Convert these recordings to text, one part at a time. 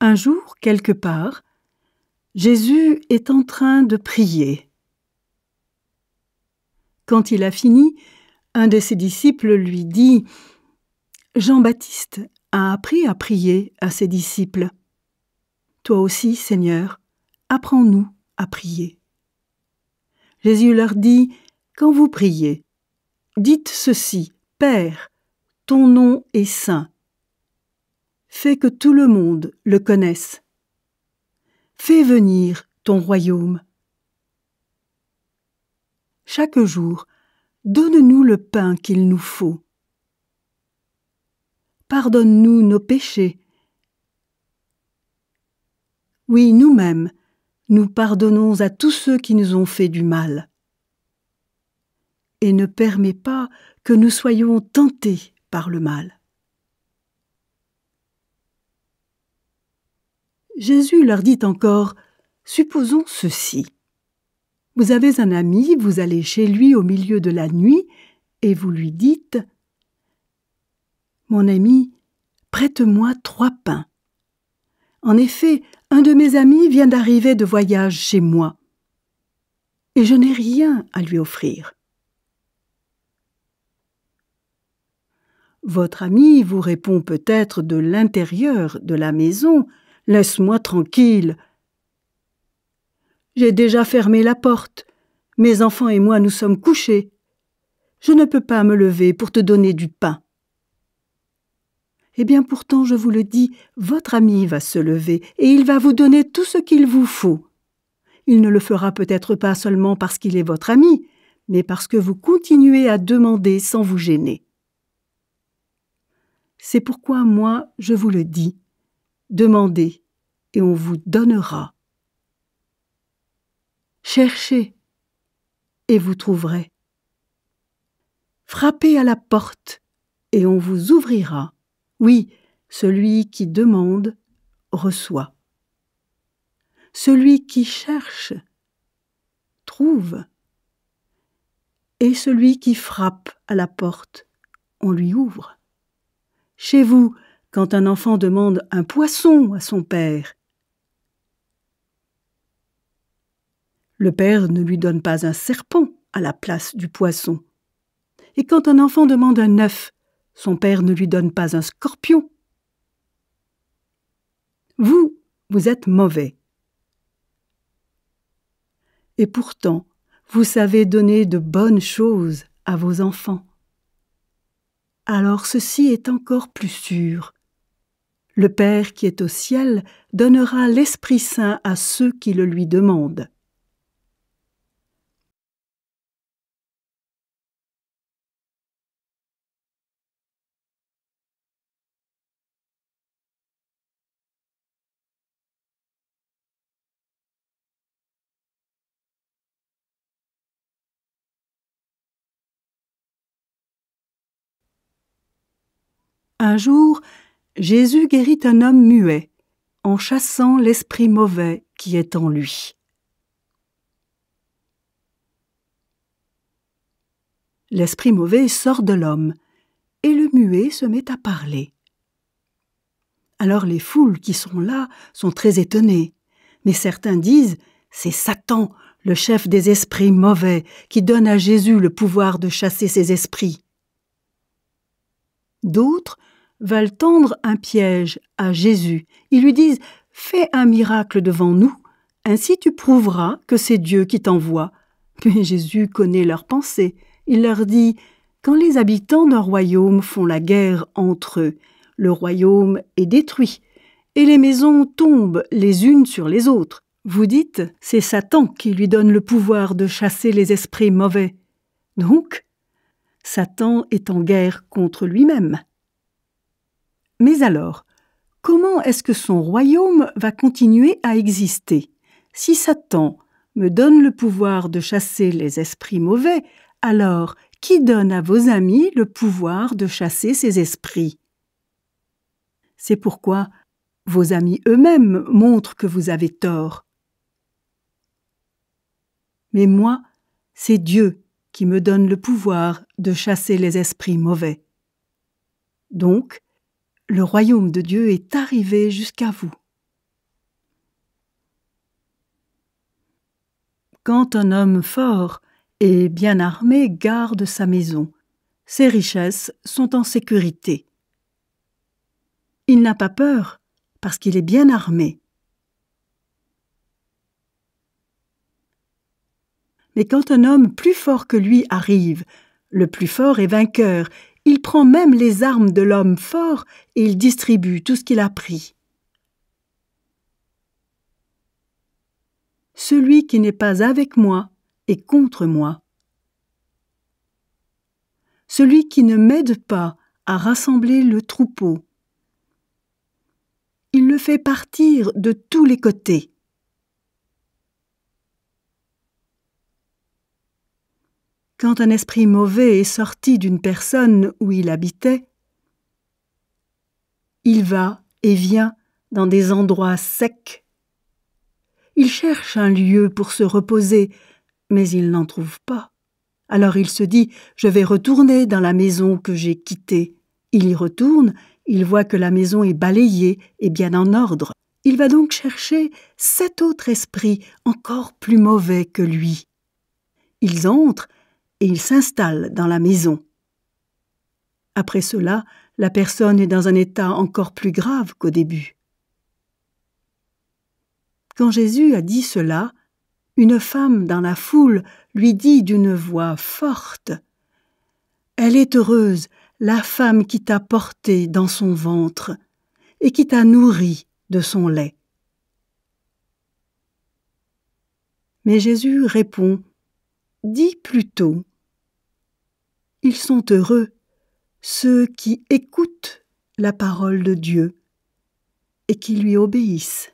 Un jour, quelque part, Jésus est en train de prier. Quand il a fini, un de ses disciples lui dit Jean-Baptiste a appris à prier à ses disciples. Toi aussi, Seigneur, apprends-nous à prier. Jésus leur dit Quand vous priez, dites ceci Père, ton nom est saint, fais que tout le monde le connaisse. Fais venir ton royaume. Chaque jour, donne-nous le pain qu'il nous faut. Pardonne-nous nos péchés. Oui, nous-mêmes, nous pardonnons à tous ceux qui nous ont fait du mal. Et ne permets pas que nous soyons tentés par le mal. Jésus leur dit encore Supposons ceci. Vous avez un ami, vous allez chez lui au milieu de la nuit, et vous lui dites Mon ami, prête-moi trois pains. En effet, un de mes amis vient d'arriver de voyage chez moi, et je n'ai rien à lui offrir. Votre ami vous répond peut-être de l'intérieur de la maison Laisse-moi tranquille. J'ai déjà fermé la porte. Mes enfants et moi nous sommes couchés. Je ne peux pas me lever pour te donner du pain. Eh bien pourtant, je vous le dis, votre ami va se lever, et il va vous donner tout ce qu'il vous faut. Il ne le fera peut-être pas seulement parce qu'il est votre ami, mais parce que vous continuez à demander sans vous gêner. C'est pourquoi moi, je vous le dis, demandez et on vous donnera. Cherchez et vous trouverez. Frappez à la porte et on vous ouvrira. Oui, celui qui demande reçoit. Celui qui cherche trouve. Et celui qui frappe à la porte, on lui ouvre. Chez vous, quand un enfant demande un poisson à son père. Le père ne lui donne pas un serpent à la place du poisson. Et quand un enfant demande un œuf, son père ne lui donne pas un scorpion. Vous, vous êtes mauvais. Et pourtant, vous savez donner de bonnes choses à vos enfants. Alors ceci est encore plus sûr. Le Père qui est au ciel donnera l'Esprit Saint à ceux qui le lui demandent. Un jour, Jésus guérit un homme muet en chassant l'esprit mauvais qui est en lui. L'esprit mauvais sort de l'homme, et le muet se met à parler. Alors les foules qui sont là sont très étonnées, mais certains disent C'est Satan, le chef des esprits mauvais, qui donne à Jésus le pouvoir de chasser ses esprits. D'autres veulent tendre un piège à Jésus. Ils lui disent Fais un miracle devant nous, ainsi tu prouveras que c'est Dieu qui t'envoie. Mais Jésus connaît leurs pensées. Il leur dit Quand les habitants d'un royaume font la guerre entre eux, le royaume est détruit, et les maisons tombent les unes sur les autres. Vous dites, c'est Satan qui lui donne le pouvoir de chasser les esprits mauvais. Donc, Satan est en guerre contre lui-même. Mais alors, comment est-ce que son royaume va continuer à exister Si Satan me donne le pouvoir de chasser les esprits mauvais, alors qui donne à vos amis le pouvoir de chasser ces esprits C'est pourquoi vos amis eux-mêmes montrent que vous avez tort. Mais moi, c'est Dieu qui me donne le pouvoir de chasser les esprits mauvais. Donc, le royaume de Dieu est arrivé jusqu'à vous. Quand un homme fort et bien armé garde sa maison, ses richesses sont en sécurité. Il n'a pas peur parce qu'il est bien armé. Mais quand un homme plus fort que lui arrive, le plus fort est vainqueur il prend même les armes de l'homme fort et il distribue tout ce qu'il a pris. Celui qui n'est pas avec moi est contre moi. Celui qui ne m'aide pas à rassembler le troupeau. Il le fait partir de tous les côtés. quand un esprit mauvais est sorti d'une personne où il habitait, il va et vient dans des endroits secs. Il cherche un lieu pour se reposer, mais il n'en trouve pas. Alors il se dit Je vais retourner dans la maison que j'ai quittée. Il y retourne, il voit que la maison est balayée et bien en ordre. Il va donc chercher cet autre esprit encore plus mauvais que lui. Ils entrent, et il s'installe dans la maison. Après cela, la personne est dans un état encore plus grave qu'au début. Quand Jésus a dit cela, une femme dans la foule lui dit d'une voix forte Elle est heureuse, la femme qui t'a porté dans son ventre et qui t'a nourri de son lait. Mais Jésus répond Dis plutôt Ils sont heureux ceux qui écoutent la parole de Dieu et qui lui obéissent.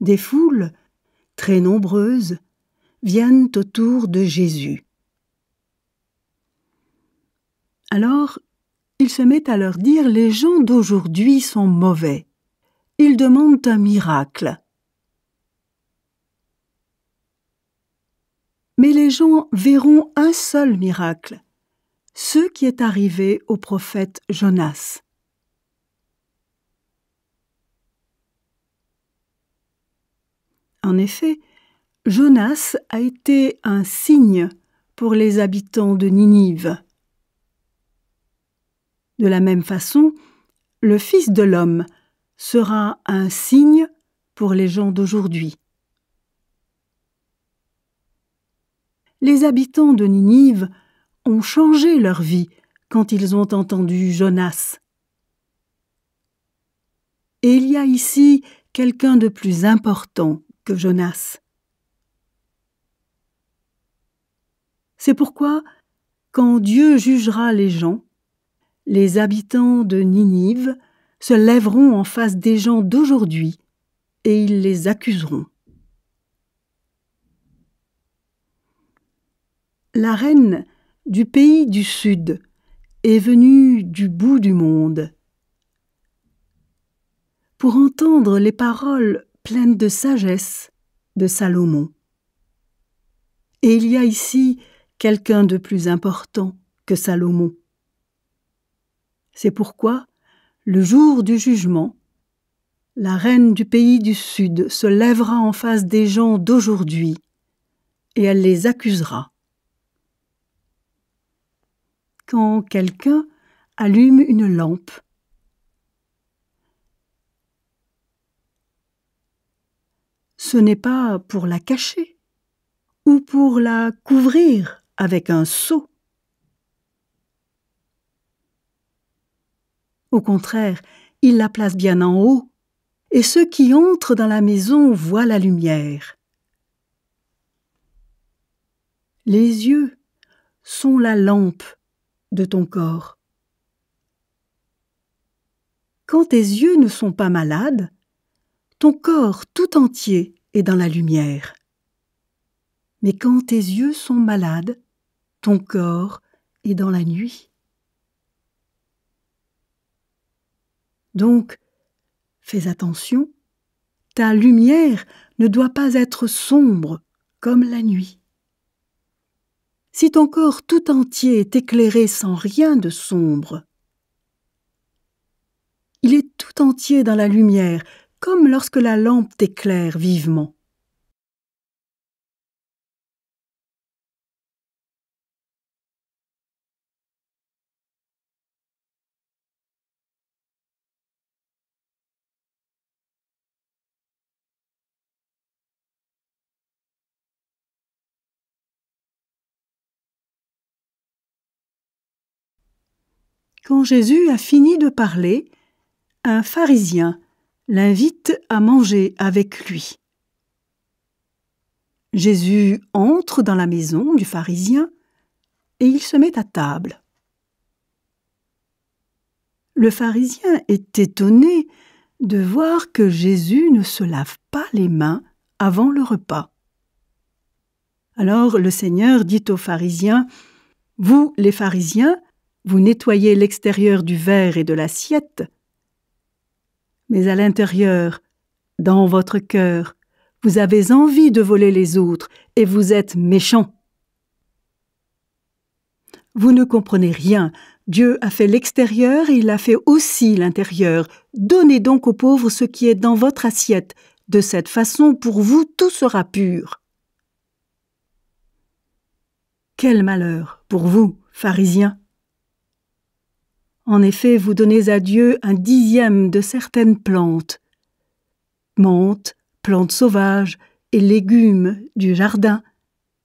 Des foules, très nombreuses, viennent autour de Jésus. Alors, il se met à leur dire Les gens d'aujourd'hui sont mauvais ils demandent un miracle. Mais les gens verront un seul miracle, ce qui est arrivé au prophète Jonas. En effet, Jonas a été un signe pour les habitants de Ninive. De la même façon, le Fils de l'homme sera un signe pour les gens d'aujourd'hui. Les habitants de Ninive ont changé leur vie quand ils ont entendu Jonas. Et il y a ici quelqu'un de plus important que Jonas. C'est pourquoi, quand Dieu jugera les gens, les habitants de Ninive se lèveront en face des gens d'aujourd'hui et ils les accuseront. La reine du pays du Sud est venue du bout du monde pour entendre les paroles pleines de sagesse de Salomon. Et il y a ici quelqu'un de plus important que Salomon. C'est pourquoi le jour du jugement, la reine du pays du Sud se lèvera en face des gens d'aujourd'hui et elle les accusera. Quand quelqu'un allume une lampe, ce n'est pas pour la cacher ou pour la couvrir avec un seau. Au contraire, il la place bien en haut, et ceux qui entrent dans la maison voient la lumière. Les yeux sont la lampe de ton corps. Quand tes yeux ne sont pas malades, ton corps tout entier est dans la lumière. Mais quand tes yeux sont malades, ton corps est dans la nuit. Donc, fais attention, ta lumière ne doit pas être sombre comme la nuit. Si ton corps tout entier est éclairé sans rien de sombre, il est tout entier dans la lumière, comme lorsque la lampe t'éclaire vivement. Quand Jésus a fini de parler, un pharisien l'invite à manger avec lui. Jésus entre dans la maison du pharisien et il se met à table. Le pharisien est étonné de voir que Jésus ne se lave pas les mains avant le repas. Alors le Seigneur dit aux pharisiens, Vous, les pharisiens, vous nettoyez l'extérieur du verre et de l'assiette, mais à l'intérieur, dans votre cœur, vous avez envie de voler les autres et vous êtes méchant. Vous ne comprenez rien. Dieu a fait l'extérieur et il a fait aussi l'intérieur. Donnez donc aux pauvres ce qui est dans votre assiette. De cette façon, pour vous, tout sera pur. Quel malheur pour vous, pharisiens en effet, vous donnez à Dieu un dixième de certaines plantes, menthe, plantes sauvages et légumes du jardin,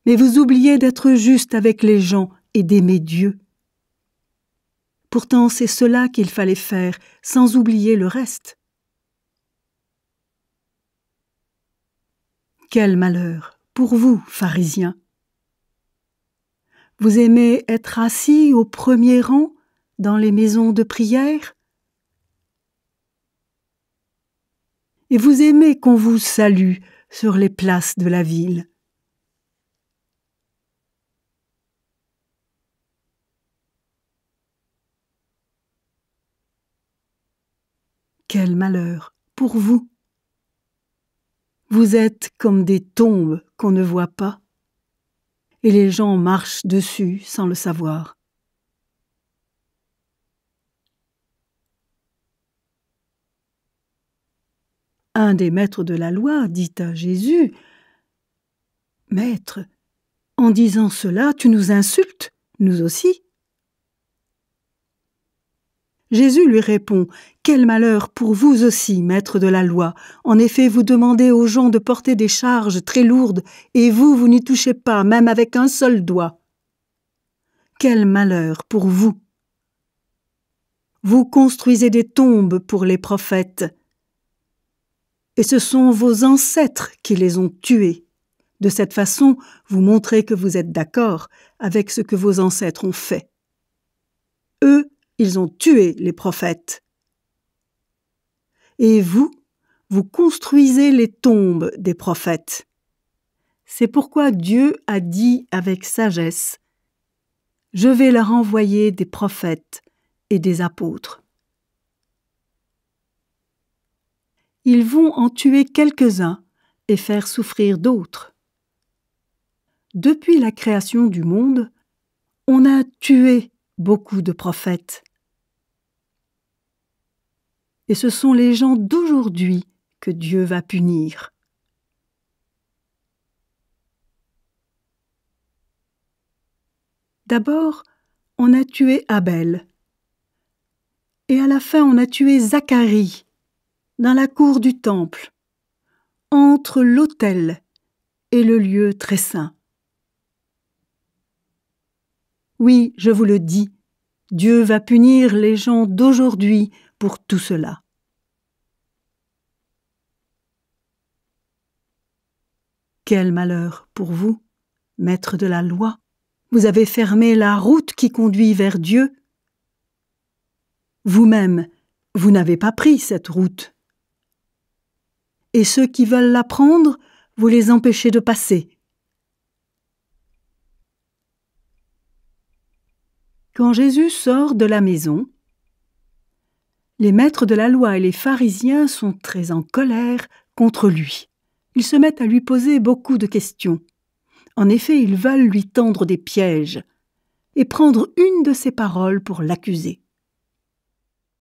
mais vous oubliez d'être juste avec les gens et d'aimer Dieu. Pourtant, c'est cela qu'il fallait faire, sans oublier le reste. Quel malheur pour vous, pharisiens Vous aimez être assis au premier rang dans les maisons de prière Et vous aimez qu'on vous salue sur les places de la ville. Quel malheur pour vous Vous êtes comme des tombes qu'on ne voit pas, et les gens marchent dessus sans le savoir. Un des maîtres de la loi dit à Jésus Maître, en disant cela, tu nous insultes, nous aussi. Jésus lui répond Quel malheur pour vous aussi, maître de la loi. En effet, vous demandez aux gens de porter des charges très lourdes, et vous, vous n'y touchez pas, même avec un seul doigt. Quel malheur pour vous. Vous construisez des tombes pour les prophètes, et ce sont vos ancêtres qui les ont tués. De cette façon, vous montrez que vous êtes d'accord avec ce que vos ancêtres ont fait. Eux, ils ont tué les prophètes. Et vous, vous construisez les tombes des prophètes. C'est pourquoi Dieu a dit avec sagesse, Je vais leur envoyer des prophètes et des apôtres. ils vont en tuer quelques-uns et faire souffrir d'autres. Depuis la création du monde, on a tué beaucoup de prophètes. Et ce sont les gens d'aujourd'hui que Dieu va punir. D'abord, on a tué Abel. Et à la fin, on a tué Zacharie, dans la cour du temple, entre l'autel et le lieu très saint. Oui, je vous le dis, Dieu va punir les gens d'aujourd'hui pour tout cela. Quel malheur pour vous, maître de la loi, vous avez fermé la route qui conduit vers Dieu. Vous-même, vous n'avez pas pris cette route et ceux qui veulent l'apprendre, vous les empêchez de passer. Quand Jésus sort de la maison, les maîtres de la loi et les pharisiens sont très en colère contre lui. Ils se mettent à lui poser beaucoup de questions. En effet, ils veulent lui tendre des pièges et prendre une de ses paroles pour l'accuser.